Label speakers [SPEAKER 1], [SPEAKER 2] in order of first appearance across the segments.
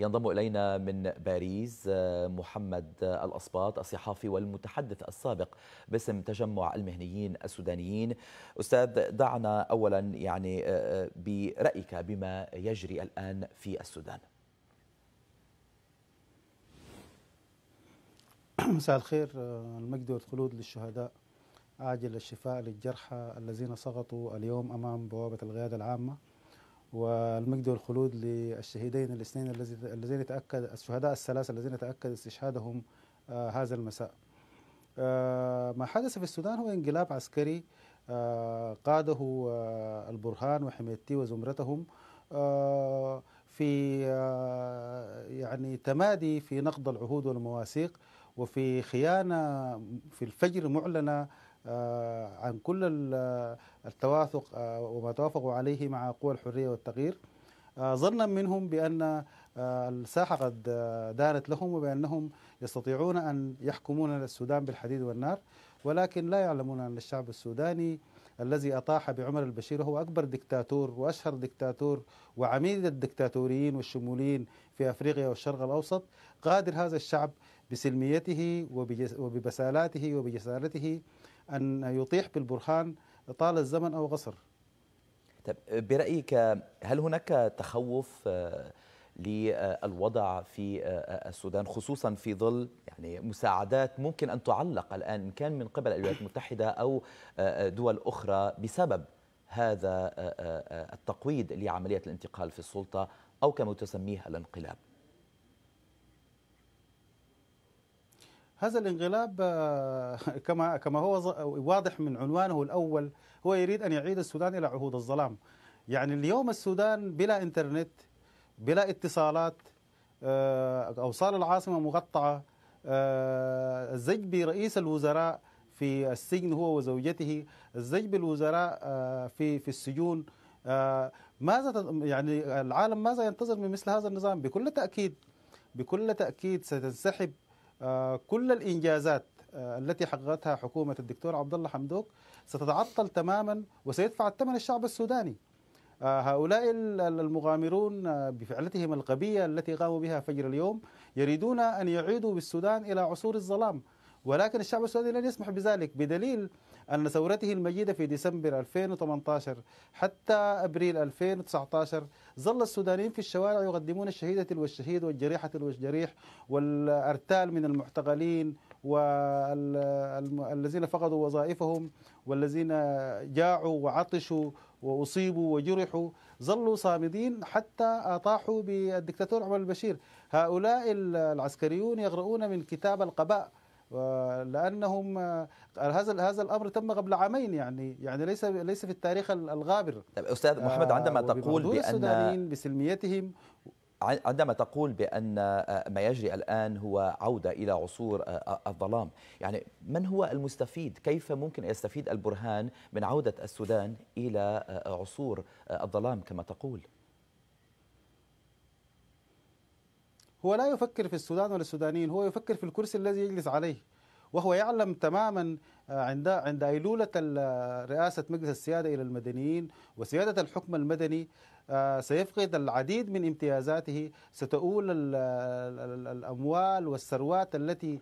[SPEAKER 1] ينضم إلينا من باريس آه، محمد آه، الأصباط الصحافي والمتحدث السابق باسم تجمع المهنيين السودانيين أستاذ دعنا أولا يعني آه، برأيك بما يجري الآن في السودان
[SPEAKER 2] مساء الخير المجد والخلود للشهداء عاجل الشفاء للجرحى الذين سقطوا اليوم أمام بوابة القيادة العامة والمجد والخلود للشهيدين الاثنين الذين تأكد الشهداء الثلاثة الذين تأكد استشهادهم آه، هذا المساء آه، ما حدث في السودان هو انقلاب عسكري آه، قاده البرهان وحميدتي وزمرتهم في يعني تمادي في نقض العهود والمواثيق وفي خيانة في الفجر معلنة آه، عن كل التواثق آه، وما توافقوا عليه مع قوى الحرية والتغيير آه، ظنا منهم بأن الساحة قد دارت لهم وبأنهم يستطيعون أن يحكمون السودان بالحديد والنار ولكن لا يعلمون أن الشعب السوداني الذي أطاح بعمر البشير هو أكبر دكتاتور وأشهر دكتاتور وعميد الدكتاتوريين والشموليين في أفريقيا والشرق الأوسط قادر هذا الشعب بسلميته وببسالاته وبجسارته أن يطيح بالبرهان طال الزمن أو غصر
[SPEAKER 1] طب برأيك هل هناك تخوف آه، للوضع في آه، آه، السودان خصوصا في ظل يعني مساعدات ممكن أن تعلق الآن إن كان من قبل الولايات المتحدة أو دول أخرى بسبب هذا التقويض لعملية الانتقال في السلطة أو كما تسميه الانقلاب
[SPEAKER 2] هذا الانقلاب آه، كما كما هو واضح من عنوانه الاول هو يريد ان يعيد السودان الى عهود الظلام يعني اليوم السودان بلا انترنت بلا اتصالات آه، اوصال العاصمه مقطعه الزج آه، برئيس الوزراء في السجن هو وزوجته الزج بالوزراء في في السجون ماذا يعني العالم ماذا ينتظر من مثل هذا النظام بكل تاكيد بكل تاكيد ستنسحب كل الانجازات آه، التي حققتها حكومه الدكتور عبد الله حمدوك ستتعطل تماما وسيدفع الثمن الشعب السوداني آه، هؤلاء المغامرون آه، بفعلتهم الغبيه التي قاموا بها فجر اليوم يريدون ان يعيدوا بالسودان الى عصور الظلام ولكن الشعب السعودي لن يسمح بذلك بدليل أن ثورته المجيدة في ديسمبر 2018 حتى أبريل 2019 ظل السودانيين في الشوارع يقدمون الشهيدة والشهيد والجريحة والجريح والأرتال من المعتقلين والذين فقدوا وظائفهم والذين جاعوا وعطشوا وأصيبوا وجرحوا ظلوا صامدين حتى أطاحوا بالدكتاتور عمر البشير هؤلاء العسكريون يغرؤون من كتاب القباء لانهم هذا هذا الامر تم قبل عامين يعني يعني ليس ليس في التاريخ الغابر طيب استاذ محمد عندما آه، تقول بان السودانيين بسلميتهم
[SPEAKER 1] عندما تقول بأن آه، ما يجري الآن هو عودة إلى عصور آه، الظلام يعني من هو المستفيد كيف ممكن يستفيد البرهان من عودة السودان إلى عصور الظلام كما تقول
[SPEAKER 2] هو لا يفكر في السودان ولا السودانيين هو يفكر في الكرسي الذي يجلس عليه وهو يعلم تماما آه، عند عند ايلوله آه، رئاسه مجلس السياده الى المدنيين وسياده الحكم المدني آه، سيفقد العديد من امتيازاته ستؤول الاموال والثروات التي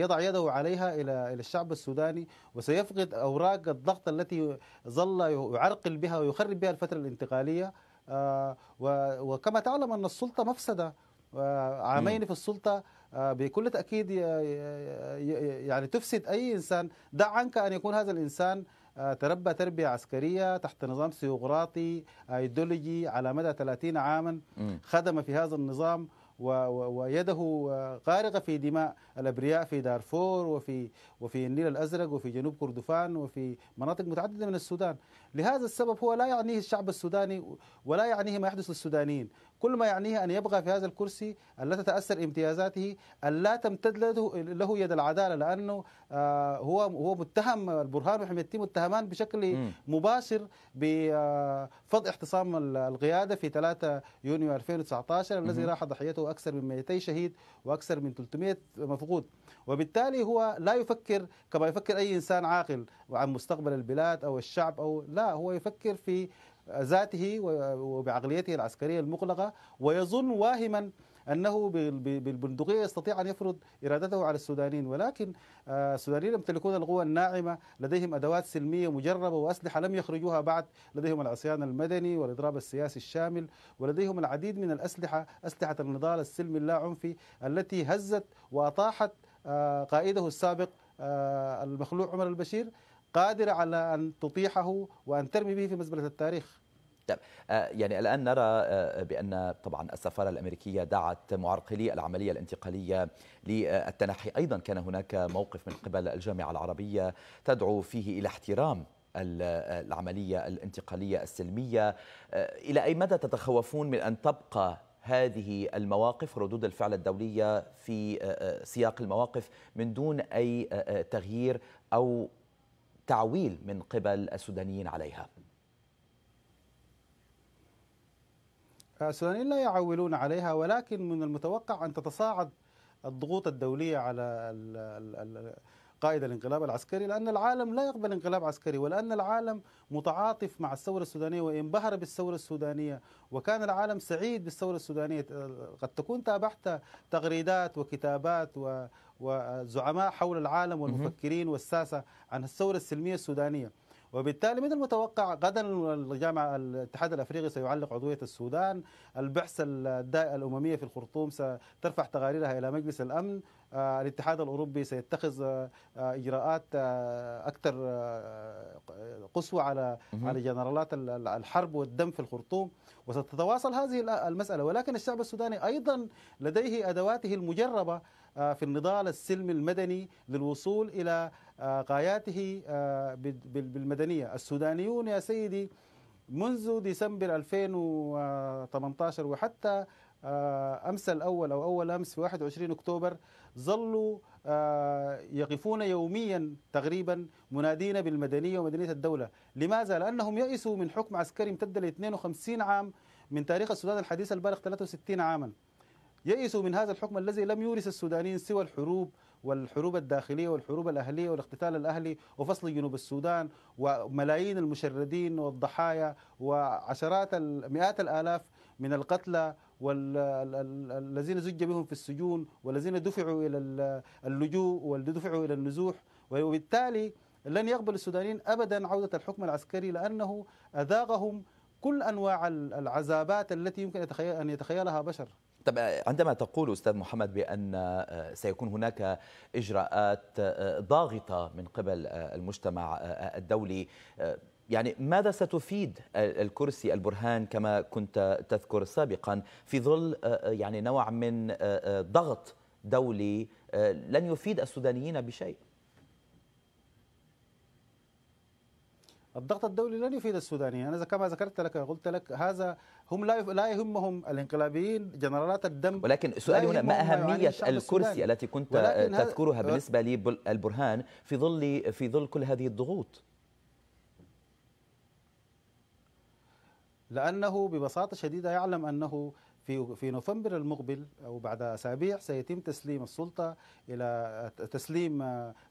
[SPEAKER 2] يضع يده عليها الى الى الشعب السوداني وسيفقد اوراق الضغط التي ظل يعرقل بها ويخرب بها الفتره الانتقاليه وكما تعلم ان السلطه مفسده عامين في السلطه آه، بكل تاكيد يعني تفسد اي انسان دع عنك ان يكون هذا الانسان آه، تربى تربيه عسكريه تحت نظام ثيوقراطي ايديولوجي على مدى 30 عاما خدم في هذا النظام ويده آه، غارقه في دماء الابرياء في دارفور وفي وفي النيل الازرق وفي جنوب كردفان وفي مناطق متعدده من السودان، لهذا السبب هو لا يعنيه الشعب السوداني ولا يعنيه ما يحدث للسودانيين، كل ما يعنيه أن يبقى في هذا الكرسي أن لا تتأثر امتيازاته أن لا تمتد له يد العدالة لأنه آه، هو هو متهم البرهان وحميدتي متهمان بشكل مباشر بفض آه، احتصام القيادة في 3 يونيو 2019 الذي راح ضحيته أكثر من 200 شهيد وأكثر من 300 مفقود وبالتالي هو لا يفكر كما يفكر أي إنسان عاقل عن مستقبل البلاد أو الشعب أو لا هو يفكر في ذاته وبعقليته العسكرية المغلقة ويظن واهما أنه بالبندقية يستطيع أن يفرض إرادته على السودانيين ولكن آه، السودانيين يمتلكون القوى الناعمة لديهم أدوات سلمية مجربة وأسلحة لم يخرجوها بعد لديهم العصيان المدني والإضراب السياسي الشامل ولديهم العديد من الأسلحة أسلحة النضال السلمي اللا عنفي التي هزت وأطاحت آه، قائده السابق آه، المخلوع عمر البشير قادرة على أن تطيحه وأن ترمي به في مزبلة التاريخ
[SPEAKER 1] طيب آه، يعني الآن نرى آه، بأن طبعا السفارة الأمريكية دعت معرقلي العملية الانتقالية للتنحي أيضا كان هناك موقف من قبل الجامعة العربية تدعو فيه إلى احترام آه، العملية الانتقالية السلمية إلى أي مدى تتخوفون من أن تبقى هذه المواقف ردود الفعل الدولية في سياق المواقف من دون أي تغيير أو تعويل من قبل السودانيين عليها
[SPEAKER 2] السودانيين لا يعولون عليها ولكن من المتوقع أن تتصاعد الضغوط الدولية على قائد الانقلاب العسكري لأن العالم لا يقبل انقلاب عسكري ولأن العالم متعاطف مع الثورة السودانية وانبهر بالثورة السودانية وكان العالم سعيد بالثورة السودانية قد تكون تابعت تغريدات وكتابات والزعماء حول العالم والمفكرين والساسة عن الثورة السلمية السودانية وبالتالي من المتوقع غدا الجامعة الاتحاد الأفريقي سيعلق عضوية السودان البعثة الأممية في الخرطوم سترفع تقاريرها إلى مجلس الأمن آه، الاتحاد الأوروبي سيتخذ آه، آه، إجراءات أكثر قسوة على على جنرالات الحرب والدم في الخرطوم وستتواصل هذه المسألة ولكن الشعب السوداني أيضا لديه أدواته المجربة في النضال السلمي المدني للوصول إلى آه، غاياته آه، بالمدنية السودانيون يا سيدي منذ ديسمبر 2018 وحتى آه، أمس الأول أو أول أمس في 21 أكتوبر ظلوا يقفون يوميا تقريبا منادين بالمدنية ومدنية الدولة لماذا؟ لأنهم يئسوا من حكم عسكري امتد ل 52 عام من تاريخ السودان الحديث البالغ 63 عاما يئسوا من هذا الحكم الذي لم يورث السودانيين سوى الحروب والحروب الداخلية والحروب الأهلية والاقتتال الأهلي وفصل جنوب السودان وملايين المشردين والضحايا وعشرات مئات الآلاف من القتلى والذين زج بهم في السجون والذين دفعوا إلى اللجوء ودفعوا إلى النزوح وبالتالي لن يقبل السودانيين أبدا عودة الحكم العسكري لأنه أذاقهم كل أنواع العذابات التي يمكن أن يتخيلها بشر
[SPEAKER 1] طب آه، عندما تقول استاذ محمد بان آه، سيكون هناك اجراءات آه، ضاغطه من قبل المجتمع الدولي يعني ماذا ستفيد الكرسي البرهان كما كنت تذكر سابقا في ظل يعني نوع من ضغط دولي لن يفيد السودانيين
[SPEAKER 2] بشيء الضغط الدولي لن يفيد السودانيين انا كما ذكرت لك قلت لك هذا هم لا لا يهمهم الانقلابيين جنرالات الدم
[SPEAKER 1] ولكن سؤالي هنا ما اهميه يعني الكرسي السوداني. التي كنت تذكرها أه؟ بالنسبه
[SPEAKER 2] للبرهان في ظل في ظل كل هذه الضغوط لانه ببساطه شديده يعلم انه في في نوفمبر المقبل او بعد اسابيع سيتم تسليم السلطه الى تسليم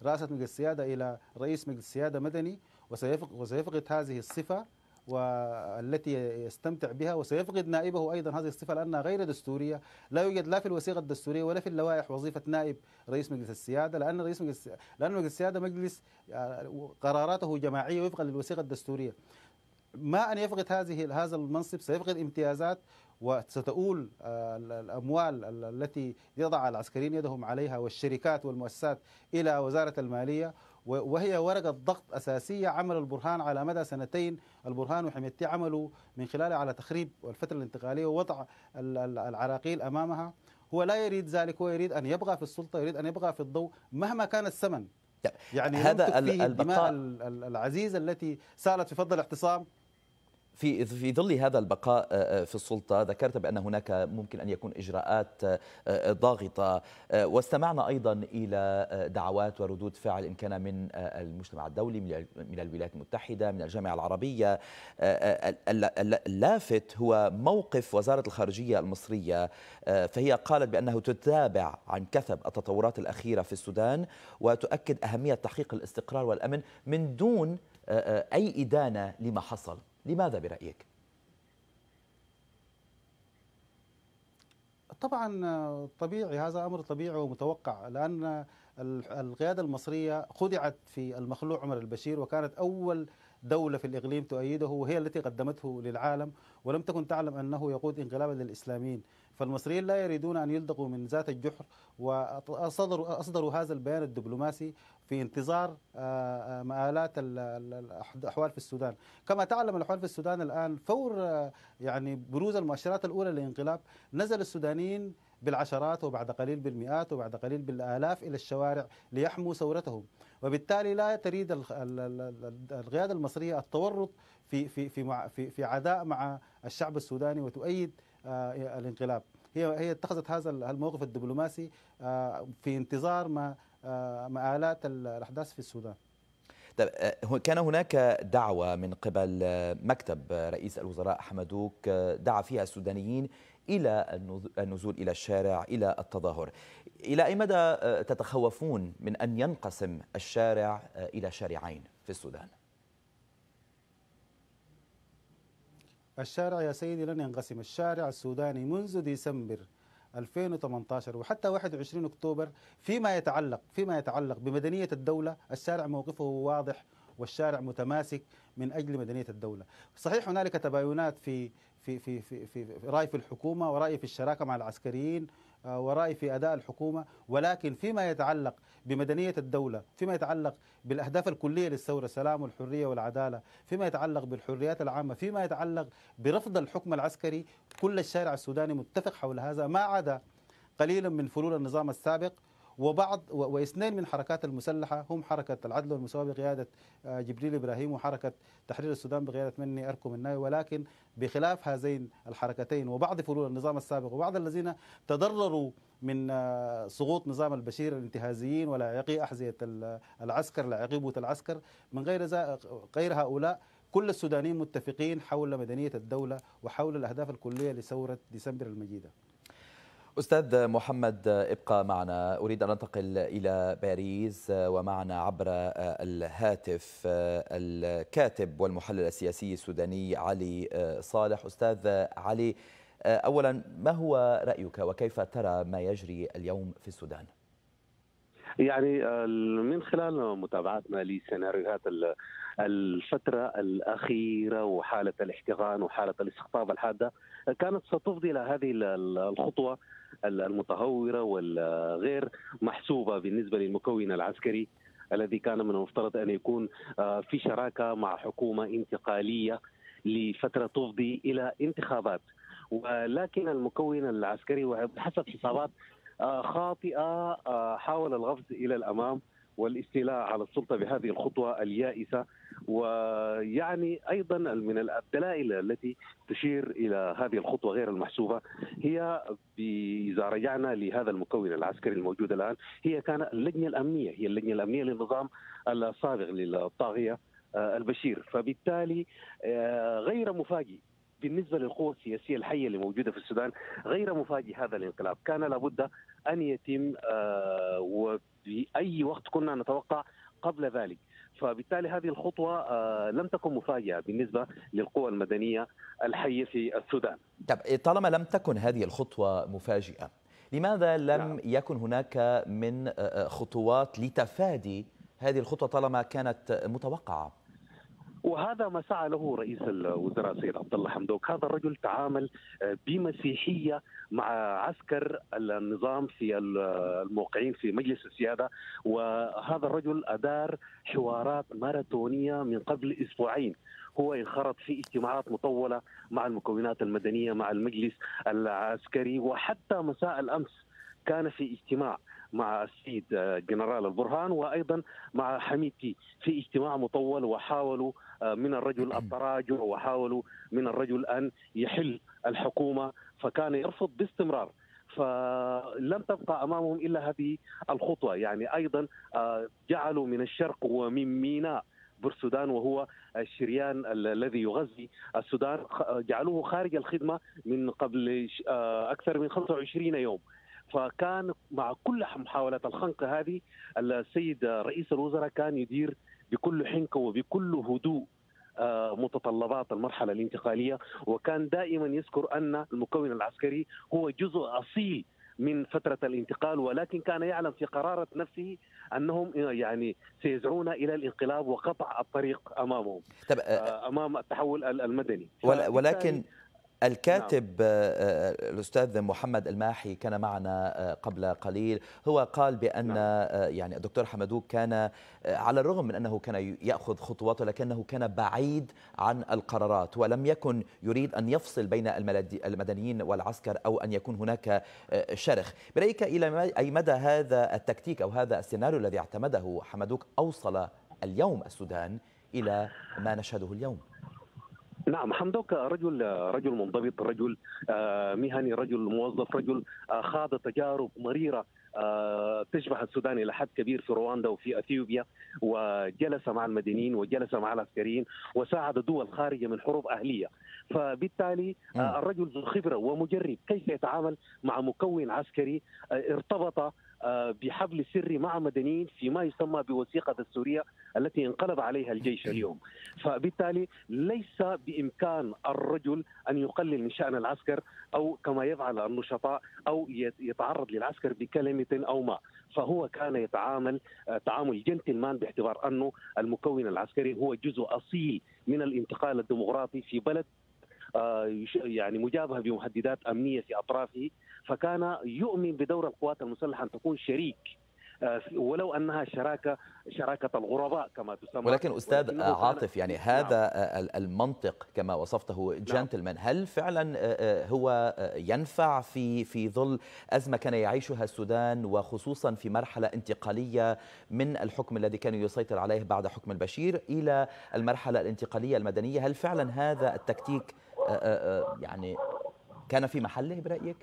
[SPEAKER 2] رئاسه مجلس السياده الى رئيس مجلس سياده مدني وسيفقد هذه الصفة والتي يستمتع بها وسيفقد نائبه أيضا هذه الصفة لأنها غير دستورية لا يوجد لا في الوثيقة الدستورية ولا في اللوائح وظيفة نائب رئيس مجلس السيادة لأن رئيس مجلس لأن مجلس السيادة مجلس آه، قراراته جماعية وفقا للوثيقة الدستورية ما أن يفقد هذه هذا المنصب سيفقد امتيازات وستؤول آه، الأموال التي يضع العسكريين يدهم عليها والشركات والمؤسسات إلى وزارة المالية وهي ورقة ضغط أساسية عمل البرهان على مدى سنتين البرهان وحميتي عملوا من خلالها على تخريب الفترة الانتقالية ووضع العراقيل أمامها هو لا يريد ذلك هو يريد أن يبقى في السلطة يريد أن يبقى في الضوء مهما كان الثمن طيب، يعني هذا البقاء العزيز التي سالت في فض الاعتصام
[SPEAKER 1] في في ظل هذا البقاء آه، آه، في السلطه ذكرت بان هناك ممكن ان يكون اجراءات آه، ضاغطه واستمعنا ايضا الى دعوات وردود فعل ان كان من المجتمع الدولي من الولايات المتحده من الجامعه العربيه اللافت هو موقف وزاره الخارجيه المصريه فهي قالت بانه تتابع عن كثب التطورات الاخيره في السودان وتؤكد اهميه تحقيق الاستقرار والامن من دون اي ادانه لما حصل
[SPEAKER 2] لماذا برأيك؟ طبعا آه، طبيعي هذا امر طبيعي ومتوقع لان القياده المصريه خدعت في المخلوع عمر البشير وكانت اول دوله في الاقليم تؤيده وهي التي قدمته للعالم ولم تكن تعلم انه يقود انقلابا للاسلاميين فالمصريين لا يريدون أن يلدقوا من ذات الجحر وأصدروا أصدروا هذا البيان الدبلوماسي في انتظار آه، آه، مآلات الأحوال في السودان كما تعلم الأحوال في السودان الآن فور آه، يعني بروز المؤشرات الأولى للانقلاب نزل السودانيين بالعشرات وبعد قليل بالمئات وبعد قليل بالآلاف إلى الشوارع ليحموا ثورتهم وبالتالي لا تريد القيادة المصرية التورط في في في في عداء مع الشعب السوداني وتؤيد آه، الانقلاب هي هي اتخذت هذا الموقف الدبلوماسي آه، في انتظار ما آه، مآلات الأحداث في السودان
[SPEAKER 1] طيب كان هناك دعوة من قبل مكتب رئيس الوزراء حمدوك دعا فيها السودانيين إلى النزول إلى الشارع إلى التظاهر إلى أي مدى تتخوفون من أن ينقسم الشارع إلى شارعين في السودان؟
[SPEAKER 2] الشارع يا سيدي لن ينقسم الشارع السوداني منذ ديسمبر 2018 وحتى 21 اكتوبر فيما يتعلق فيما يتعلق بمدنيه الدوله الشارع موقفه واضح والشارع متماسك من اجل مدنيه الدوله. صحيح هنالك تباينات في في في في, في راي في الحكومه وراي في الشراكه مع العسكريين آه، ورائي في أداء الحكومة ولكن فيما يتعلق بمدنية الدولة فيما يتعلق بالأهداف الكلية للثورة السلام والحرية والعدالة فيما يتعلق بالحريات العامة فيما يتعلق برفض الحكم العسكري كل الشارع السوداني متفق حول هذا ما عدا قليلا من فلول النظام السابق وبعض واثنين من حركات المسلحه هم حركه العدل والمساواه بقياده آه، جبريل ابراهيم وحركه تحرير السودان بقياده مني اركم مناوي ولكن بخلاف هذين الحركتين وبعض فلول النظام السابق وبعض الذين تضرروا من آه، سقوط نظام البشير الانتهازيين ولاعقي احذيه العسكر لاعقي بوت العسكر من غير غير هؤلاء كل السودانيين متفقين حول مدنيه الدوله وحول الاهداف الكليه لثوره ديسمبر المجيده
[SPEAKER 1] أستاذ محمد ابقى معنا أريد أن أنتقل إلى باريس ومعنا عبر آه، الهاتف آه، الكاتب والمحلل السياسي السوداني علي آه، صالح أستاذ علي أولا ما هو رأيك وكيف ترى ما يجري اليوم في السودان؟
[SPEAKER 3] يعني من خلال متابعتنا لسيناريوهات الفترة الأخيرة وحالة الاحتضان وحالة الاستقطاب الحادة كانت ستفضي إلى هذه الخطوة المتهوره والغير محسوبه بالنسبه للمكون العسكري الذي كان من المفترض ان يكون آه، في شراكه مع حكومه انتقاليه لفتره تفضي الى انتخابات ولكن المكون العسكري وحسب حسابات آه، خاطئه آه، حاول الغفز الى الامام والاستيلاء على السلطة بهذه الخطوة اليائسة ويعني أيضا من الدلائل التي تشير إلى هذه الخطوة غير المحسوبة هي إذا رجعنا لهذا المكون العسكري الموجود الآن هي كان اللجنة الأمنية هي اللجنة الأمنية للنظام السابق للطاغية آه، البشير فبالتالي آه، غير مفاجئ بالنسبه للقوى السياسيه الحيه اللي موجوده في السودان غير مفاجئ هذا الانقلاب، كان لابد ان يتم آه، وفي اي وقت كنا نتوقع قبل ذلك. فبالتالي هذه الخطوة آه، لم تكن مفاجئة بالنسبة للقوى المدنية الحية في السودان
[SPEAKER 1] طب طالما لم تكن هذه الخطوة مفاجئة لماذا لم نعم. يكن هناك من آه، خطوات لتفادي هذه الخطوة طالما كانت متوقعة؟
[SPEAKER 3] وهذا ما سعى له رئيس الوزراء السيد عبد الله حمدوك هذا الرجل تعامل آه، بمسيحيه مع عسكر النظام في الموقعين في مجلس السياده وهذا الرجل ادار حوارات ماراثونيه من قبل اسبوعين هو انخرط في اجتماعات مطوله مع المكونات المدنيه مع المجلس العسكري وحتى مساء الامس كان في اجتماع مع السيد آه، جنرال البرهان وايضا مع حميدتي في اجتماع مطول وحاولوا من الرجل التراجع وحاولوا من الرجل ان يحل الحكومه فكان يرفض باستمرار فلم تبقى امامهم الا هذه الخطوه يعني ايضا آه، جعلوا من الشرق ومن ميناء بورسودان وهو الشريان الذي يغذي السودان جعلوه خارج الخدمه من قبل آه، اكثر من 25 يوم فكان مع كل محاولات الخنق هذه السيد رئيس الوزراء كان يدير بكل حنكه وبكل هدوء آه، متطلبات المرحلة الانتقالية وكان دائما يذكر أن المكون العسكري هو جزء أصيل من فترة الانتقال ولكن كان يعلم في قرارة نفسه أنهم يعني سيزعون إلى الانقلاب وقطع الطريق أمامهم طب آه، آه، أمام التحول المدني ولكن
[SPEAKER 1] الكاتب نعم. آه، آه، الأستاذ محمد الماحي كان معنا آه، قبل قليل هو قال بأن نعم. يعني الدكتور حمدوك كان على الرغم من أنه كان يأخذ خطوات ولكنه كان بعيد عن القرارات ولم يكن يريد أن يفصل بين المدنيين والعسكر أو أن يكون هناك شرخ برأيك إلى أي مدى هذا التكتيك أو هذا السيناريو الذي اعتمده حمدوك أوصل اليوم السودان إلى ما نشهده اليوم؟
[SPEAKER 3] نعم حمدوك رجل رجل منضبط رجل آه، مهني رجل موظف رجل آه، خاض تجارب مريره آه، تشبه السودان الى حد كبير في رواندا وفي اثيوبيا وجلس مع المدنيين وجلس مع العسكريين وساعد دول خارجه من حروب اهليه فبالتالي نعم. الرجل ذو خبره ومجرب كيف يتعامل مع مكون عسكري ارتبط بحبل سري مع مدنيين فيما يسمى بوثيقة السورية التي انقلب عليها الجيش اليوم فبالتالي ليس بإمكان الرجل أن يقلل من شأن العسكر أو كما يفعل النشطاء أو يتعرض للعسكر بكلمة أو ما فهو كان يتعامل آه، تعامل جنتلمان باعتبار أنه المكون العسكري هو جزء أصيل من الانتقال الديمقراطي في بلد آه، يعني مجابهه بمهددات امنيه في اطرافه فكان يؤمن بدور القوات المسلحه ان تكون شريك آه، ولو انها شراكه شراكه الغرباء كما تسمى ولكن استاذ عاطف يعني نعم. هذا
[SPEAKER 1] نعم. المنطق كما وصفته نعم. جنتلمان هل فعلا آه، آه، هو ينفع في في ظل ازمه كان يعيشها السودان وخصوصا في مرحله انتقاليه من الحكم الذي كان يسيطر عليه بعد حكم البشير الى المرحله الانتقاليه المدنيه هل فعلا هذا التكتيك يعني كان في محله برايك؟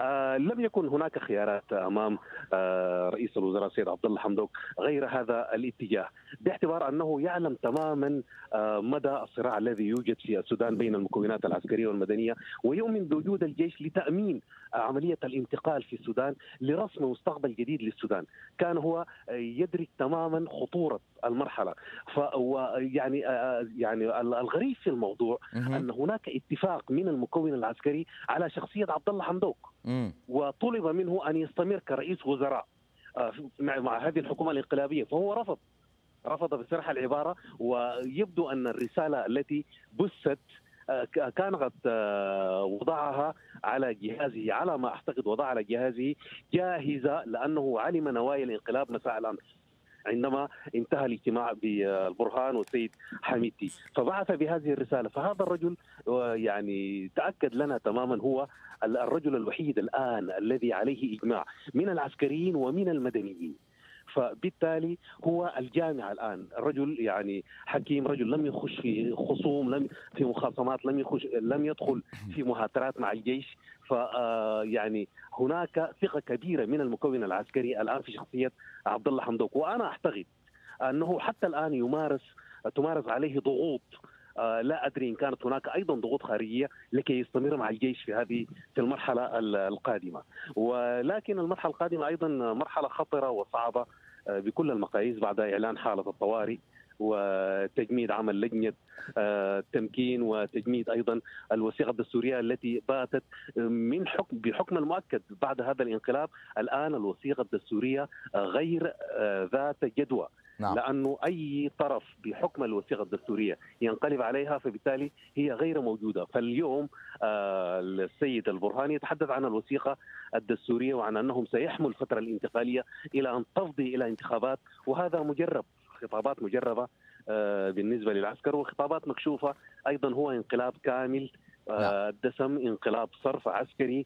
[SPEAKER 3] آه، لم يكن هناك خيارات امام آه، رئيس الوزراء السيد عبد الله حمدوك غير هذا الاتجاه باعتبار انه يعلم تماما آه، مدى الصراع الذي يوجد في السودان بين المكونات العسكريه والمدنيه ويؤمن بوجود الجيش لتامين عمليه الانتقال في السودان لرسم مستقبل جديد للسودان كان هو يدرك تماما خطوره المرحله فيعني يعني, آه، آه، يعني الغريب في الموضوع ان هناك اتفاق من المكون العسكري على شخصيه عبد الله حمدوك وطلب منه ان يستمر كرئيس وزراء آه، مع هذه الحكومه الانقلابيه فهو رفض رفض بصراحه العباره ويبدو ان الرساله التي بثت كان قد وضعها على جهازه على ما اعتقد وضعها على جهازه جاهزه لانه علم نوايا الانقلاب مساء الامس عندما انتهى الاجتماع بالبرهان والسيد حميدتي فبعث بهذه الرساله فهذا الرجل آه، يعني تاكد لنا تماما هو الرجل الوحيد الان الذي عليه اجماع من العسكريين ومن المدنيين فبالتالي هو الجامع الان رجل يعني حكيم رجل لم يخش في خصوم لم في مخاصمات لم يخش لم يدخل في مهاترات مع الجيش ف آه، يعني هناك ثقه كبيره من المكون العسكري الان في شخصيه عبد الله حمدوك وانا اعتقد انه حتى الان يمارس تمارس عليه ضغوط آه، لا ادري ان كانت هناك ايضا ضغوط خارجيه لكي يستمر مع الجيش في هذه في المرحله القادمه ولكن المرحله القادمه ايضا مرحله خطره وصعبه آه، بكل المقاييس بعد اعلان حاله الطوارئ وتجميد عمل لجنه آه، التمكين وتجميد ايضا الوثيقه الدستوريه التي باتت من حكم بحكم المؤكد بعد هذا الانقلاب الان الوثيقه الدستوريه غير ذات جدوى نعم. لانه اي طرف بحكم الوثيقه الدستوريه ينقلب عليها فبالتالي هي غير موجوده فاليوم آه، السيد البرهاني يتحدث عن الوثيقه الدستوريه وعن انهم سيحموا الفتره الانتقاليه الى ان تفضي الى انتخابات وهذا مجرب خطابات مجربه آه، بالنسبه للعسكر وخطابات مكشوفه ايضا هو انقلاب كامل آه، نعم. دسم انقلاب صرف عسكري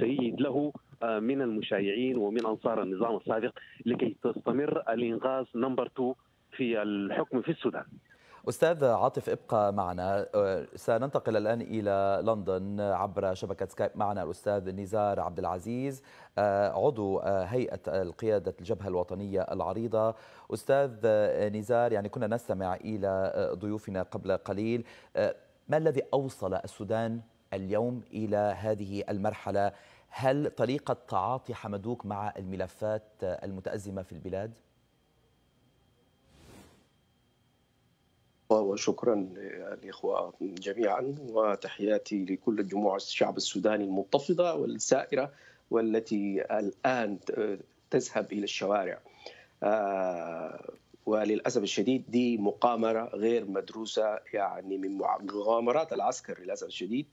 [SPEAKER 3] سيد له من المشايعين ومن انصار النظام السابق لكي تستمر الانغاز نمبر 2 في الحكم في السودان.
[SPEAKER 1] استاذ عاطف ابقى معنا أه، سننتقل الان الى لندن عبر شبكه سكايب معنا الاستاذ نزار عبد العزيز أه، عضو أه، هيئه القياده الجبهه الوطنيه العريضه استاذ نزار يعني كنا نستمع الى ضيوفنا قبل قليل ما الذي اوصل السودان اليوم الى هذه المرحله هل طريقة تعاطي حمدوك مع الملفات المتأزمة في البلاد؟
[SPEAKER 4] وشكرا للإخوة جميعا وتحياتي لكل الجموع الشعب السوداني المتفضة والسائرة والتي الآن تذهب إلى الشوارع آه، وللأسف الشديد دي مقامرة غير مدروسة يعني من مغامرات العسكر للأسف الشديد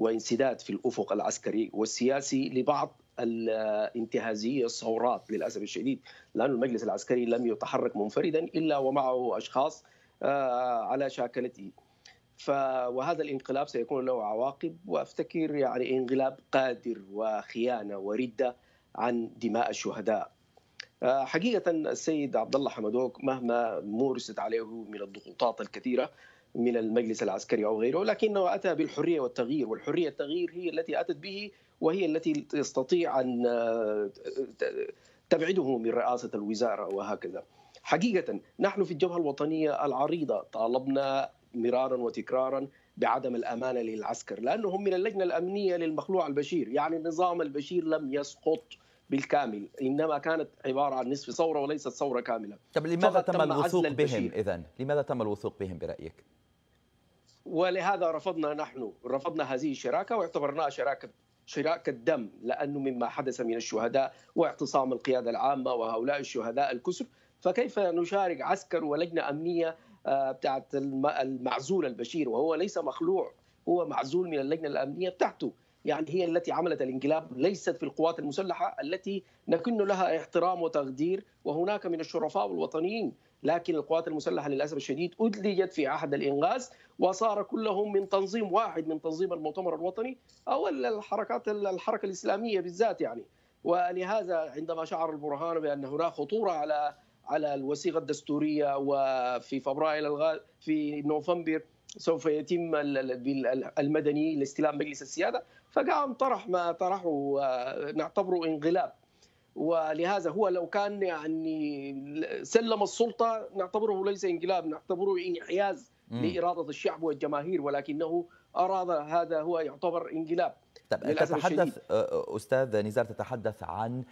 [SPEAKER 4] وانسداد في الافق العسكري والسياسي لبعض الانتهازيه الثورات للاسف الشديد لان المجلس العسكري لم يتحرك منفردا الا ومعه اشخاص آه، على شاكلته ف وهذا الانقلاب سيكون له عواقب وافتكر يعني انقلاب قادر وخيانه ورده عن دماء الشهداء آه، حقيقة السيد عبد الله حمدوك مهما مورست عليه من الضغوطات الكثيرة من المجلس العسكري او غيره لكنه اتى بالحريه والتغيير والحريه التغيير هي التي اتت به وهي التي تستطيع ان تبعده من رئاسه الوزاره وهكذا حقيقه نحن في الجبهه الوطنيه العريضه طالبنا مرارا وتكرارا بعدم الامانه للعسكر لانهم من اللجنه الامنيه للمخلوع البشير يعني النظام البشير لم يسقط بالكامل انما كانت عباره عن نصف ثوره وليست ثوره كامله
[SPEAKER 1] طب لماذا تم الوثوق بهم اذا لماذا تم الوثوق بهم برايك
[SPEAKER 4] ولهذا رفضنا نحن رفضنا هذه الشراكه واعتبرناها شراكه شراكة دم لأنه مما حدث من الشهداء واعتصام القيادة العامة وهؤلاء الشهداء الكسر فكيف نشارك عسكر ولجنة أمنية آه، بتاعت المعزول البشير وهو ليس مخلوع هو معزول من اللجنة الأمنية بتاعته يعني هي التي عملت الانقلاب ليست في القوات المسلحة التي نكن لها احترام وتقدير وهناك من الشرفاء والوطنيين لكن القوات المسلحه للاسف الشديد ادلجت في عهد الانغاز وصار كلهم من تنظيم واحد من تنظيم المؤتمر الوطني او الحركات الحركه الاسلاميه بالذات يعني ولهذا عندما شعر البرهان بان هناك خطوره على على الوثيقه الدستوريه وفي فبراير في نوفمبر سوف يتم المدني لاستلام مجلس السياده فقام طرح ما طرحه آه، نعتبره انقلاب ولهذا هو لو كان يعني سلم السلطه نعتبره ليس انقلاب نعتبره انحياز لاراده الشعب والجماهير ولكنه اراد هذا هو يعتبر انقلاب طب تتحدث
[SPEAKER 1] استاذ نزار تتحدث عن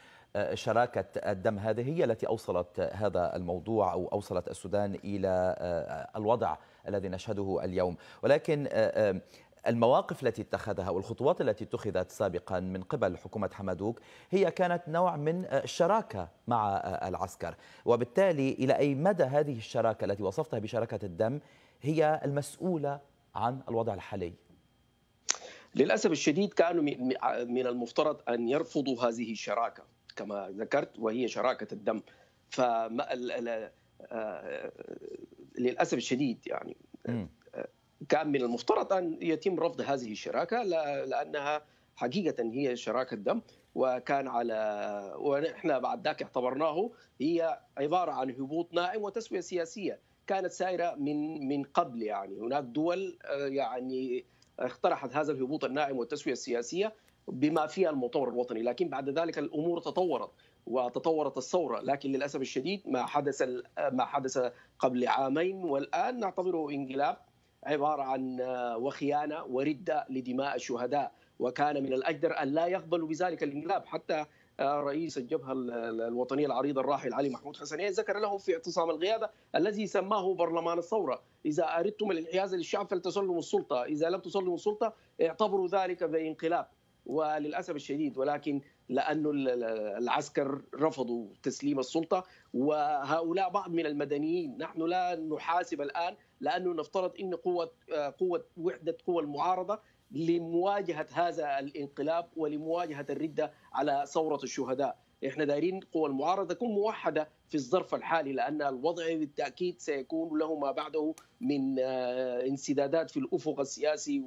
[SPEAKER 1] شراكة الدم هذه هي التي أوصلت هذا الموضوع أو أوصلت السودان إلى الوضع الذي نشهده اليوم ولكن المواقف التي اتخذها والخطوات التي اتخذت سابقا من قبل حكومة حمدوك هي كانت نوع من الشراكة مع العسكر وبالتالي إلى أي مدى هذه الشراكة التي وصفتها بشراكة الدم هي المسؤولة عن الوضع الحالي
[SPEAKER 4] للأسف الشديد كانوا من المفترض أن يرفضوا هذه الشراكة كما ذكرت وهي شراكة الدم فما آه، للأسف الشديد يعني م. كان من المفترض ان يتم رفض هذه الشراكه لانها حقيقه هي شراكه دم وكان على ونحن بعد ذاك اعتبرناه هي عباره عن هبوط نائم وتسويه سياسيه كانت سائره من من قبل يعني هناك دول آه، يعني اقترحت هذا الهبوط النائم والتسويه السياسيه بما فيها المطور الوطني لكن بعد ذلك الامور تطورت وتطورت الثوره لكن للاسف الشديد ما حدث ما حدث قبل عامين والان نعتبره انقلاب عباره عن آه، وخيانه ورده لدماء الشهداء وكان من الاجدر ان لا يقبلوا بذلك الانقلاب حتى آه، رئيس الجبهه الوطنيه العريضه الراحل علي محمود حسنين ذكر لهم في اعتصام القياده الذي سماه برلمان الثوره، اذا اردتم الانحياز للشعب فلتسلموا السلطه، اذا لم تسلموا السلطه اعتبروا ذلك بانقلاب وللاسف الشديد ولكن لانه العسكر رفضوا تسليم السلطه وهؤلاء بعض من المدنيين نحن لا نحاسب الان لانه نفترض ان قوه قوه وحده قوى المعارضه لمواجهه هذا الانقلاب ولمواجهه الرده على ثوره الشهداء احنا دايرين قوى المعارضه تكون موحده في الظرف الحالي لان الوضع بالتاكيد سيكون له ما بعده من آه، انسدادات في الافق السياسي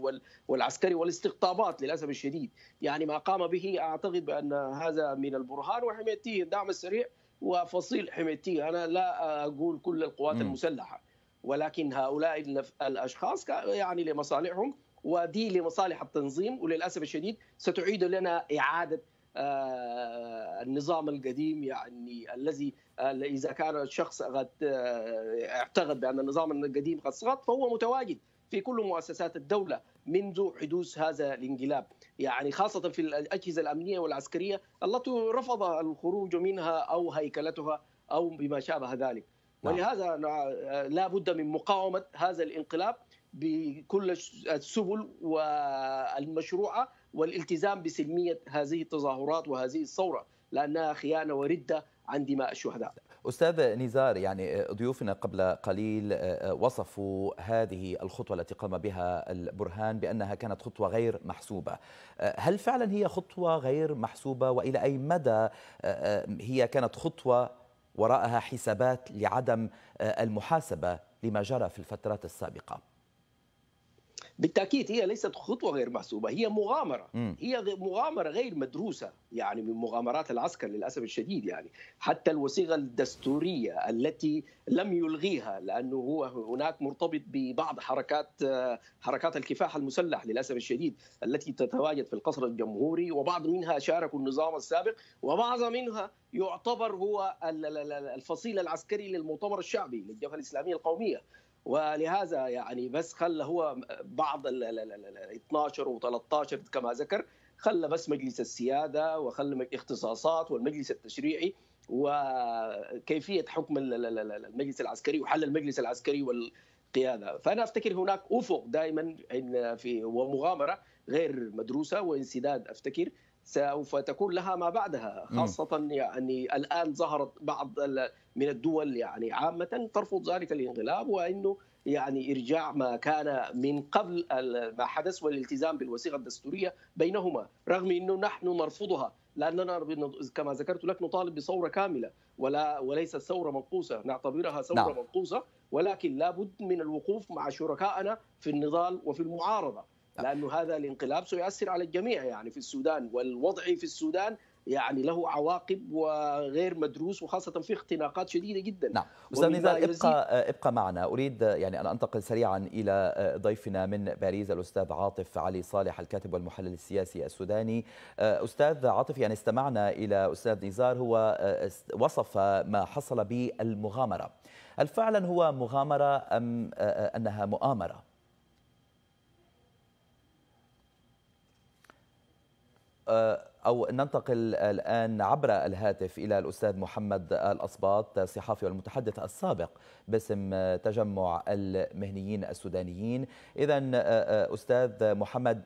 [SPEAKER 4] والعسكري والاستقطابات للاسف الشديد، يعني ما قام به اعتقد بان هذا من البرهان وحميتي الدعم السريع وفصيل حميتي، انا لا اقول كل القوات م. المسلحه ولكن هؤلاء الاشخاص يعني لمصالحهم ودي لمصالح التنظيم وللاسف الشديد ستعيد لنا اعاده آه، النظام القديم يعني الذي آه، اذا كان الشخص قد آه، اعتقد بان النظام القديم قد سقط فهو متواجد في كل مؤسسات الدوله منذ حدوث هذا الانقلاب يعني خاصه في الاجهزه الامنيه والعسكريه التي رفض الخروج منها او هيكلتها او بما شابه ذلك نعم. ولهذا لا بد من مقاومه هذا الانقلاب بكل السبل والمشروعه والالتزام بسلميه هذه التظاهرات وهذه الثوره لانها خيانه ورده عن دماء الشهداء
[SPEAKER 1] استاذ نزار يعني ضيوفنا قبل قليل آه، آه، وصفوا هذه الخطوه التي قام بها البرهان بانها كانت خطوه غير محسوبه آه، هل فعلا هي خطوه غير محسوبه والى اي مدى هي كانت خطوه وراءها حسابات لعدم المحاسبه لما جرى في الفترات السابقه
[SPEAKER 4] بالتاكيد هي ليست خطوه غير محسوبه هي مغامره هي مغامره غير مدروسه يعني من مغامرات العسكر للاسف الشديد يعني حتى الوثيقه الدستوريه التي لم يلغيها لانه هو هناك مرتبط ببعض حركات حركات الكفاح المسلح للاسف الشديد التي تتواجد في القصر الجمهوري وبعض منها شاركوا النظام السابق وبعض منها يعتبر هو الفصيل العسكري للمؤتمر الشعبي للجبهه الاسلاميه القوميه ولهذا يعني بس خلى هو بعض ال 12 و13 كما ذكر خلى بس مجلس السياده وخلى اختصاصات والمجلس التشريعي وكيفيه حكم المجلس العسكري وحل المجلس العسكري والقياده فانا افتكر هناك افق دائما في ومغامره غير مدروسه وانسداد افتكر سوف تكون لها ما بعدها خاصة يعني الآن ظهرت بعض من الدول يعني عامة ترفض ذلك الانقلاب وأنه يعني إرجاع ما كان من قبل ما حدث والالتزام بالوثيقة الدستورية بينهما رغم أنه نحن نرفضها لأننا كما ذكرت لك نطالب بثورة كاملة ولا وليس ثورة منقوصة نعتبرها ثورة نعم. منقوصة ولكن لابد من الوقوف مع شركائنا في النضال وفي المعارضة لانه هذا الانقلاب سيؤثر على الجميع يعني في السودان والوضع في السودان يعني له عواقب وغير مدروس وخاصه في اختناقات شديده جدا نعم استاذ نزار ابقى
[SPEAKER 1] ابقى معنا اريد يعني ان انتقل سريعا الى ضيفنا من باريس الاستاذ عاطف علي صالح الكاتب والمحلل السياسي السوداني استاذ عاطف يعني استمعنا الى استاذ نزار هو وصف ما حصل بالمغامره هل فعلا هو مغامره ام انها مؤامره آه، أو ننتقل الآن عبر الهاتف إلى الأستاذ محمد الأصباط الصحافي والمتحدث السابق باسم تجمع المهنيين السودانيين إذا آه، آه، أستاذ محمد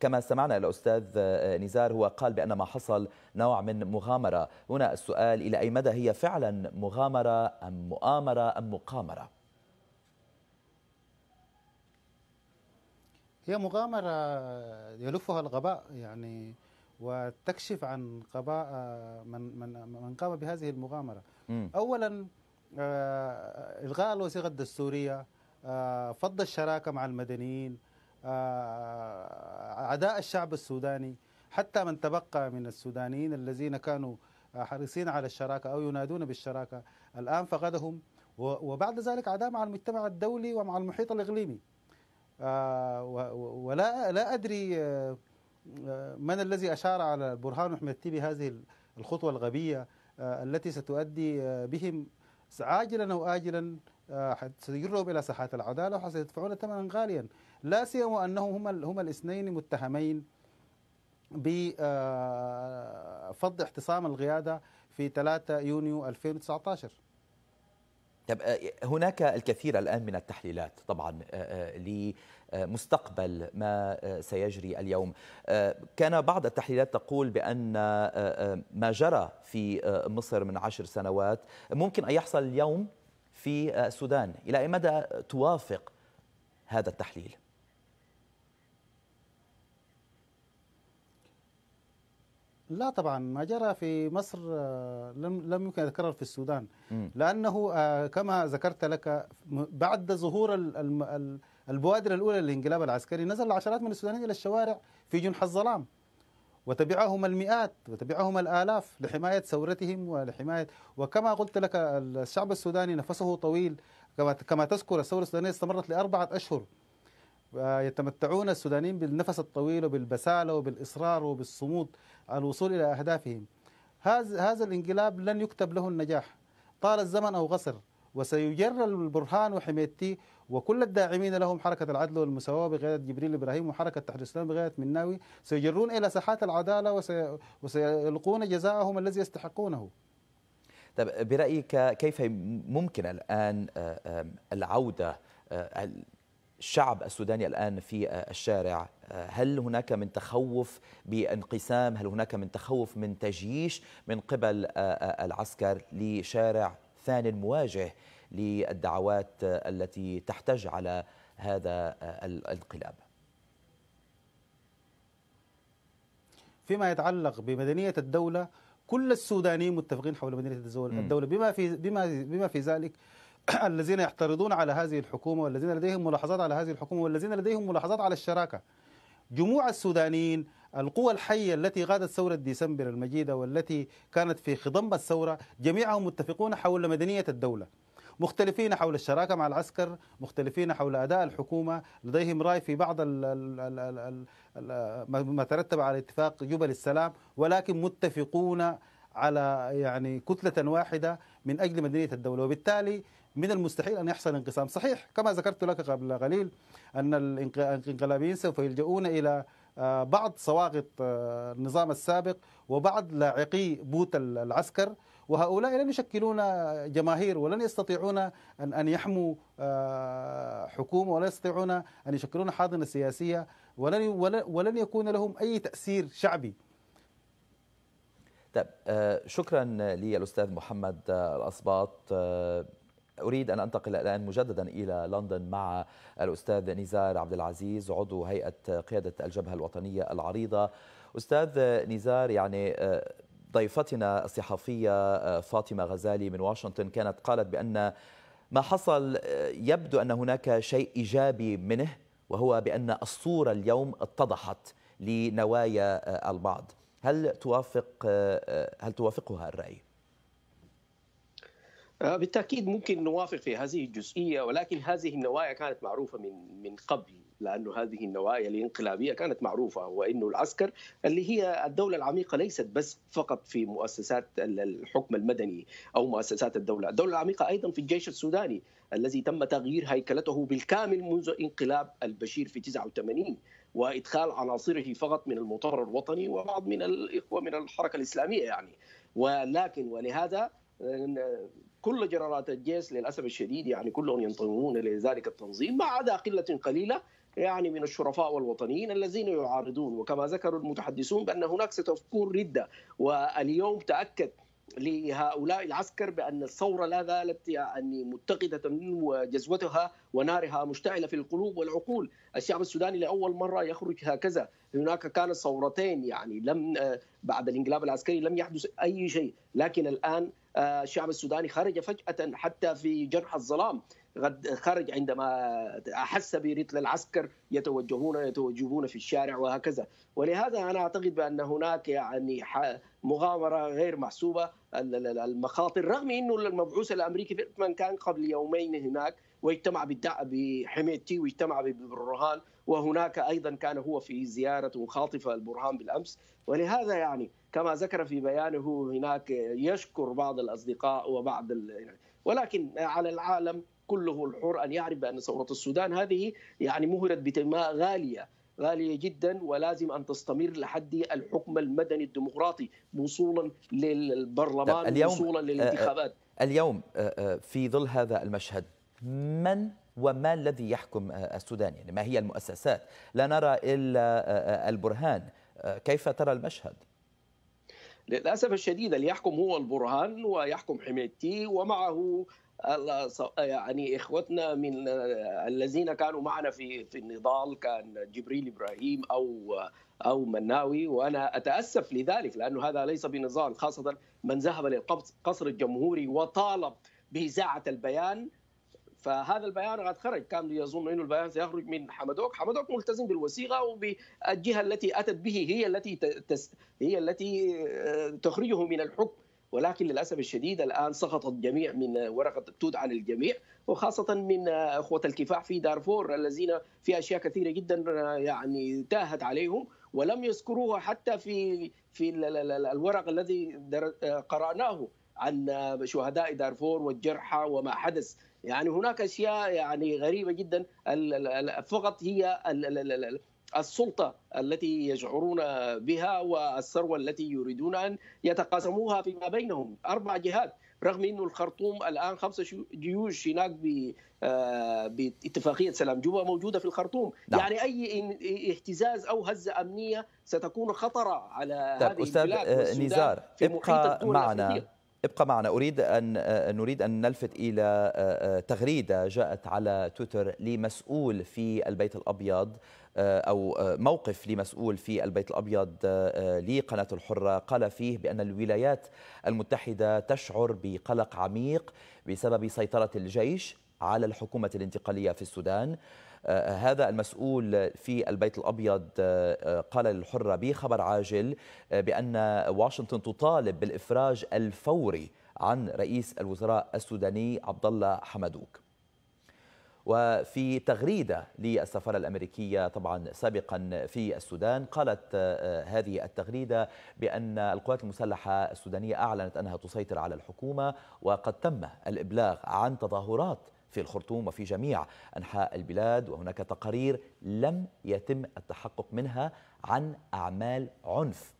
[SPEAKER 1] كما استمعنا الأستاذ نزار هو قال بأن ما حصل نوع من مغامرة هنا السؤال إلى أي مدى هي فعلا مغامرة أم
[SPEAKER 2] مؤامرة أم مقامرة هي مغامرة يلفها الغباء يعني وتكشف عن قضاء من من من قام بهذه المغامره. م. اولا آه، الغاء الوثيقه الدستوريه، آه، فض الشراكه مع المدنيين، آه، عداء الشعب السوداني، حتى من تبقى من السودانيين الذين كانوا حريصين على الشراكه او ينادون بالشراكه الان فقدهم وبعد ذلك عداء مع المجتمع الدولي ومع المحيط الاقليمي. ولا لا ادري آه، من الذي أشار على برهان أحمد تيبي هذه الخطوة الغبية آه، التي ستؤدي آه، بهم عاجلا أو آجلا سيجرهم إلى ساحات العدالة وسيدفعون ثمنا غاليا لا سيما أنهم هم, هم الاثنين متهمين بفض احتصام القيادة في 3 يونيو 2019
[SPEAKER 1] طب هناك الكثير الآن من التحليلات طبعا مستقبل ما آه، سيجري اليوم آه، كان بعض التحليلات تقول بأن آه، ما جرى في مصر من عشر سنوات ممكن أن يحصل اليوم في السودان إلى أي مدى توافق هذا التحليل؟
[SPEAKER 2] لا طبعا ما جرى في مصر لم لم يمكن يتكرر في السودان لانه كما ذكرت لك بعد ظهور البوادر الأولى للانقلاب العسكري نزل العشرات من السودانيين إلى الشوارع في جنح الظلام وتبعهم المئات وتبعهم الآلاف لحماية ثورتهم ولحماية وكما قلت لك الشعب السوداني نفسه طويل كما تذكر الثورة السودانية استمرت لأربعة أشهر آه، يتمتعون السودانيين بالنفس الطويل وبالبسالة وبالإصرار وبالصمود على الوصول إلى أهدافهم هذا هذا الانقلاب لن يكتب له النجاح طال الزمن أو غصر وسيجر البرهان وحميتي وكل الداعمين لهم حركة العدل والمساواة بقيادة جبريل إبراهيم وحركة تحرير الإسلام بقيادة مناوي سيجرون إلى ساحات العدالة وسي... وسيلقون جزاءهم الذي يستحقونه طب برأيك كيف
[SPEAKER 1] ممكن الآن آه، آه، العودة آه، الشعب السوداني الآن في الشارع هل هناك من تخوف بانقسام هل هناك من تخوف من تجييش من قبل العسكر لشارع ثاني مواجه للدعوات التي تحتج على هذا الانقلاب
[SPEAKER 2] فيما يتعلق بمدنية الدولة كل السودانيين متفقين حول مدنية الدولة بما في بما بما في ذلك الذين يعترضون على هذه الحكومة والذين لديهم ملاحظات على هذه الحكومة والذين لديهم ملاحظات على الشراكة جموع السودانيين القوى الحية التي غادت ثورة ديسمبر المجيدة والتي كانت في خضم الثورة جميعهم متفقون حول مدنية الدولة مختلفين حول الشراكة مع العسكر مختلفين حول أداء الحكومة لديهم رأي في بعض ما ترتب على اتفاق جبل السلام ولكن متفقون على يعني كتلة واحدة من أجل مدنية الدولة وبالتالي من المستحيل أن يحصل انقسام صحيح كما ذكرت لك قبل قليل أن الانقلابيين سوف يلجؤون إلى آه، بعض صواغط آه، النظام السابق وبعض لاعقي بوت العسكر وهؤلاء لن يشكلون جماهير ولن يستطيعون أن أن يحموا آه، حكومة ولن يستطيعون أن يشكلون حاضنة سياسية ولن ولن يكون لهم أي تأثير شعبي
[SPEAKER 1] طيب آه، شكرا للأستاذ محمد آه، الأصباط أريد أن أنتقل الآن مجددا إلى لندن مع الأستاذ نزار عبد العزيز عضو هيئة قيادة الجبهة الوطنية العريضة أستاذ نزار يعني ضيفتنا الصحفية آه، فاطمة غزالي من واشنطن كانت قالت بأن ما حصل آه، يبدو أن هناك شيء إيجابي منه وهو بأن الصورة اليوم اتضحت لنوايا آه، البعض هل توافق هل توافقها الرأي؟
[SPEAKER 4] بالتاكيد ممكن نوافق في هذه الجزئيه ولكن هذه النوايا كانت معروفه من من قبل لأن هذه النوايا الانقلابية كانت معروفة وأنه العسكر اللي هي الدولة العميقة ليست بس فقط في مؤسسات الحكم المدني أو مؤسسات الدولة الدولة العميقة أيضا في الجيش السوداني الذي تم تغيير هيكلته بالكامل منذ انقلاب البشير في 89 وادخال عناصره فقط من المطار الوطني وبعض من الاخوه من الحركه الاسلاميه يعني ولكن ولهذا كل جنرالات الجيش للاسف الشديد يعني كلهم ينتمون لذلك التنظيم ما عدا قله قليله يعني من الشرفاء والوطنيين الذين يعارضون وكما ذكر المتحدثون بأن هناك ستكون ردة واليوم تأكد لهؤلاء العسكر بأن الثورة لا زالت يعني متقدة وجزوتها ونارها مشتعلة في القلوب والعقول الشعب السوداني لأول مرة يخرج هكذا هناك كانت ثورتين يعني لم بعد الانقلاب العسكري لم يحدث أي شيء لكن الآن آه، الشعب السوداني خرج فجأة حتى في جرح الظلام قد خرج عندما احس برتل العسكر يتوجهون يتوجهون في الشارع وهكذا ولهذا انا اعتقد بان هناك يعني مغامره غير محسوبه المخاطر رغم انه المبعوث الامريكي فيتمان كان قبل يومين هناك واجتمع بحميتي واجتمع بالبرهان وهناك ايضا كان هو في زياره خاطفه البرهان بالامس ولهذا يعني كما ذكر في بيانه هناك يشكر بعض الاصدقاء وبعض يعني ولكن على العالم كله الحر ان يعرف بان ثوره السودان هذه يعني مهرت بدماء غاليه غالية جدا ولازم أن تستمر لحد الحكم المدني الديمقراطي وصولا للبرلمان اليوم وصولا آه، آه، للانتخابات
[SPEAKER 1] اليوم آه، في ظل هذا المشهد من وما الذي يحكم السودان يعني ما هي المؤسسات لا نرى إلا البرهان كيف ترى المشهد؟
[SPEAKER 4] للاسف الشديد اللي يحكم هو البرهان ويحكم حميدتي ومعه يعني اخوتنا من الذين كانوا معنا في في النضال كان جبريل ابراهيم او او مناوي وانا اتاسف لذلك لانه هذا ليس بنظام خاصه من ذهب للقصر الجمهوري وطالب باذاعه البيان فهذا البيان قد خرج كان يظن انه البيان سيخرج من حمدوك حمدوك ملتزم بالوثيقه وبالجهه التي اتت به هي التي تس هي التي آه، تخرجه من الحكم ولكن للاسف الشديد الان سقطت جميع من ورقه تدعى للجميع وخاصه من اخوه الكفاح في دارفور الذين في اشياء كثيره جدا آه، يعني تاهت عليهم ولم يذكروها حتى في في الورق الذي آه، قراناه عن آه، شهداء دارفور والجرحى وما حدث يعني هناك اشياء يعني غريبه جدا فقط هي السلطة التي يشعرون بها والثروة التي يريدون أن يتقاسموها فيما بينهم أربع جهات رغم أن الخرطوم الآن خمسة جيوش هناك آه، باتفاقية سلام جوبا موجودة في الخرطوم نعم. يعني أي اهتزاز أو هزة أمنية ستكون خطرة على طيب هذه أستاذ البلاد آه، نزار ابقى معنا
[SPEAKER 1] ابقى معنا أريد أن آه، نريد أن نلفت إلى آه، آه، تغريدة جاءت على تويتر لمسؤول في البيت الأبيض أو موقف لمسؤول في البيت الأبيض لقناة الحرة قال فيه بأن الولايات المتحدة تشعر بقلق عميق بسبب سيطرة الجيش على الحكومة الانتقالية في السودان هذا المسؤول في البيت الأبيض آه، آه، قال للحرة بخبر عاجل آه، بأن واشنطن تطالب بالإفراج الفوري عن رئيس الوزراء السوداني عبد الله حمدوك وفي تغريدة للسفارة الأمريكية طبعا سابقا في السودان قالت هذه التغريدة بأن القوات المسلحة السودانية أعلنت أنها تسيطر على الحكومة وقد تم الإبلاغ عن تظاهرات في الخرطوم وفي جميع أنحاء البلاد وهناك تقارير لم يتم التحقق منها عن أعمال عنف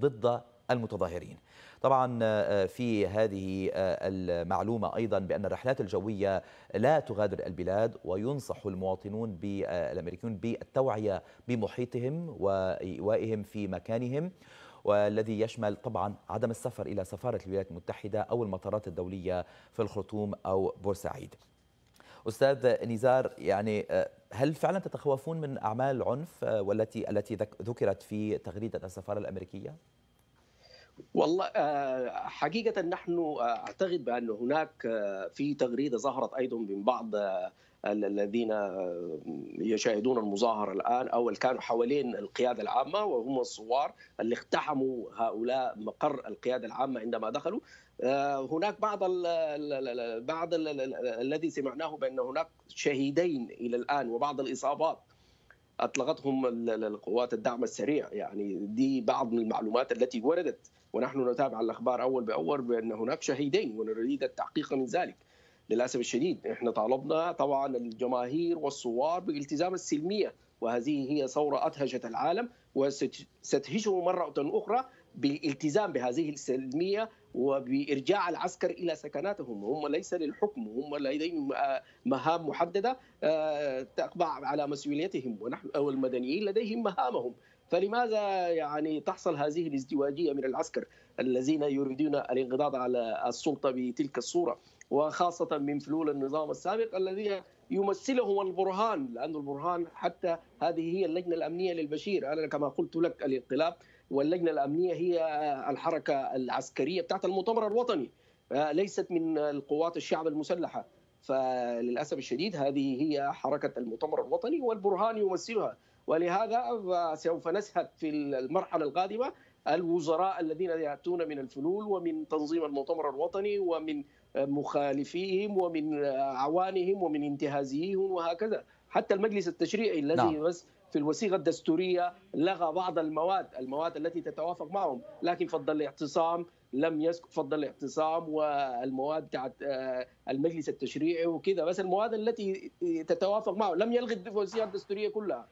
[SPEAKER 1] ضد المتظاهرين طبعا آه، في هذه آه، المعلومة أيضا بأن الرحلات الجوية لا تغادر البلاد وينصح المواطنون آه، الأمريكيون بالتوعية بمحيطهم وإيوائهم في مكانهم والذي يشمل طبعا عدم السفر إلى سفارة الولايات المتحدة أو المطارات الدولية في الخرطوم أو بورسعيد استاذ نزار يعني آه، هل فعلا تتخوفون من اعمال العنف آه، والتي التي ذكرت في تغريده السفاره الامريكيه؟
[SPEAKER 4] والله آه، حقيقة نحن أعتقد بأن هناك في تغريدة ظهرت أيضا من بعض الذين آه، يشاهدون المظاهره الان او كانوا حوالين القياده العامه وهم الثوار اللي اقتحموا هؤلاء مقر القياده العامه عندما دخلوا آه، هناك بعض الـ بعض الذي سمعناه بان هناك شهيدين الى الان وبعض الاصابات اطلقتهم القوات الدعم السريع يعني دي بعض من المعلومات التي وردت ونحن نتابع الاخبار اول باول بان هناك شهيدين ونريد التحقيق من ذلك للاسف الشديد احنا طالبنا طبعا الجماهير والثوار بالتزام السلميه وهذه هي ثوره ادهشت العالم وستدهشه مره اخرى بالالتزام بهذه السلميه وبارجاع العسكر الى سكناتهم هم ليس للحكم هم لديهم آه، مهام محدده آه، تقبع على مسؤوليتهم ونحن او المدنيين لديهم مهامهم فلماذا يعني تحصل هذه الازدواجيه من العسكر الذين يريدون الانقضاض على السلطه بتلك الصوره وخاصة من فلول النظام السابق الذي يمثلهم البرهان لأن البرهان حتى هذه هي اللجنة الأمنية للبشير أنا كما قلت لك الانقلاب واللجنة الأمنية هي الحركة العسكرية بتاعت المؤتمر الوطني ليست من القوات الشعب المسلحة فللأسف الشديد هذه هي حركة المؤتمر الوطني والبرهان يمثلها ولهذا سوف نشهد في المرحلة القادمة الوزراء الذين يأتون من الفلول ومن تنظيم المؤتمر الوطني ومن مخالفيهم ومن اعوانهم ومن انتهازيهم وهكذا حتى المجلس التشريعي الذي نعم. بس في الوثيقه الدستوريه لغى بعض المواد المواد التي تتوافق معهم لكن فضل الاعتصام لم يسكت فضل الاعتصام والمواد بتاعت آه، المجلس التشريعي وكذا بس المواد التي تتوافق معه لم يلغي الوثيقه الدستوريه كلها